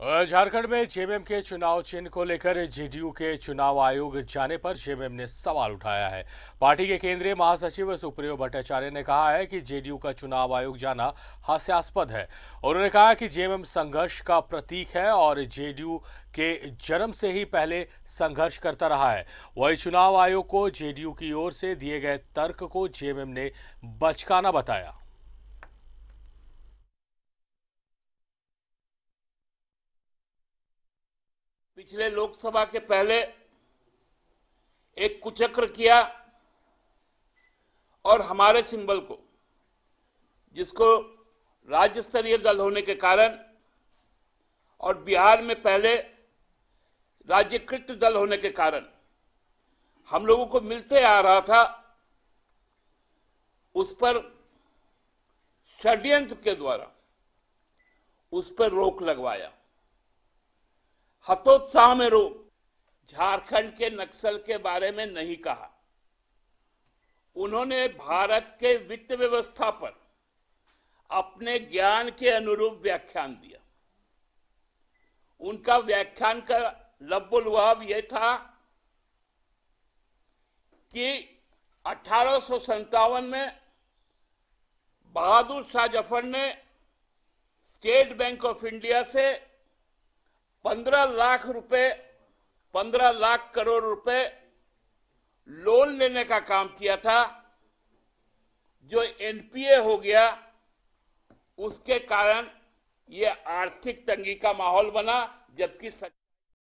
झारखंड में जेएमएम के चुनाव चिन्ह को लेकर जेडीयू के चुनाव आयोग जाने पर जेएमएम ने सवाल उठाया है पार्टी के केंद्रीय महासचिव सुप्रियो भट्टाचार्य ने कहा है कि जेडीयू का चुनाव आयोग जाना हास्यास्पद है उन्होंने कहा कि जेएमएम संघर्ष का प्रतीक है और जेडीयू के जन्म से ही पहले संघर्ष करता रहा है वही चुनाव आयोग को जेडीयू की ओर से दिए गए तर्क को जेएमएम ने बचकाना बताया पिछले लोकसभा के पहले एक कुचक्र किया और हमारे सिंबल को जिसको राज्य स्तरीय दल होने के कारण और बिहार में पहले राज्यकृत दल होने के कारण हम लोगों को मिलते आ रहा था उस पर षड्यंत्र के द्वारा उस पर रोक लगवाया हतोत्साह में रो झारखंड के नक्सल के बारे में नहीं कहा उन्होंने भारत के वित्त व्यवस्था पर अपने ज्ञान के अनुरूप व्याख्यान दिया उनका व्याख्यान का लब्बुल यह था कि अठारह में बहादुर शाह जफर ने स्टेट बैंक ऑफ इंडिया से पंद्रह लाख रुपए पंद्रह लाख करोड़ रुपए लोन लेने का काम किया था जो एनपीए हो गया उसके कारण ये आर्थिक तंगी का माहौल बना जबकि सच